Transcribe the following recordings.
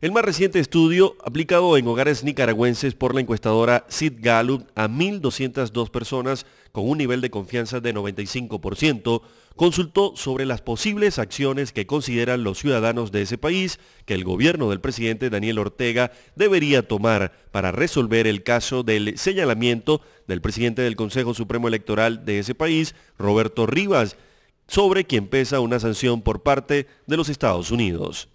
El más reciente estudio, aplicado en hogares nicaragüenses por la encuestadora Sid Gallup a 1.202 personas con un nivel de confianza de 95%, consultó sobre las posibles acciones que consideran los ciudadanos de ese país que el gobierno del presidente Daniel Ortega debería tomar para resolver el caso del señalamiento del presidente del Consejo Supremo Electoral de ese país, Roberto Rivas, sobre quien pesa una sanción por parte de los Estados Unidos.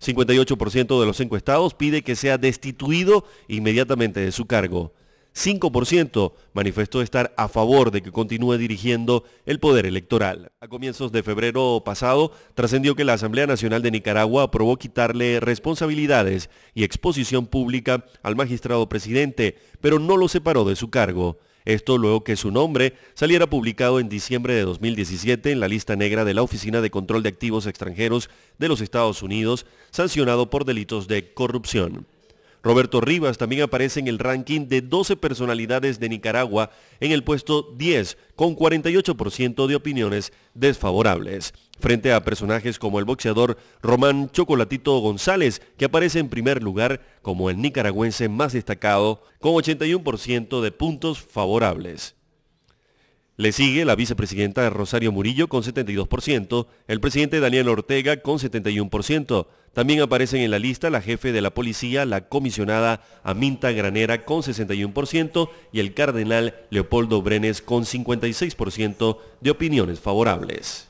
58% de los encuestados pide que sea destituido inmediatamente de su cargo. 5% manifestó estar a favor de que continúe dirigiendo el poder electoral. A comienzos de febrero pasado, trascendió que la Asamblea Nacional de Nicaragua aprobó quitarle responsabilidades y exposición pública al magistrado presidente, pero no lo separó de su cargo. Esto luego que su nombre saliera publicado en diciembre de 2017 en la lista negra de la Oficina de Control de Activos Extranjeros de los Estados Unidos, sancionado por delitos de corrupción. Roberto Rivas también aparece en el ranking de 12 personalidades de Nicaragua en el puesto 10, con 48% de opiniones desfavorables, frente a personajes como el boxeador Román Chocolatito González, que aparece en primer lugar como el nicaragüense más destacado, con 81% de puntos favorables. Le sigue la vicepresidenta Rosario Murillo con 72%, el presidente Daniel Ortega con 71%. También aparecen en la lista la jefe de la policía, la comisionada Aminta Granera con 61% y el cardenal Leopoldo Brenes con 56% de opiniones favorables.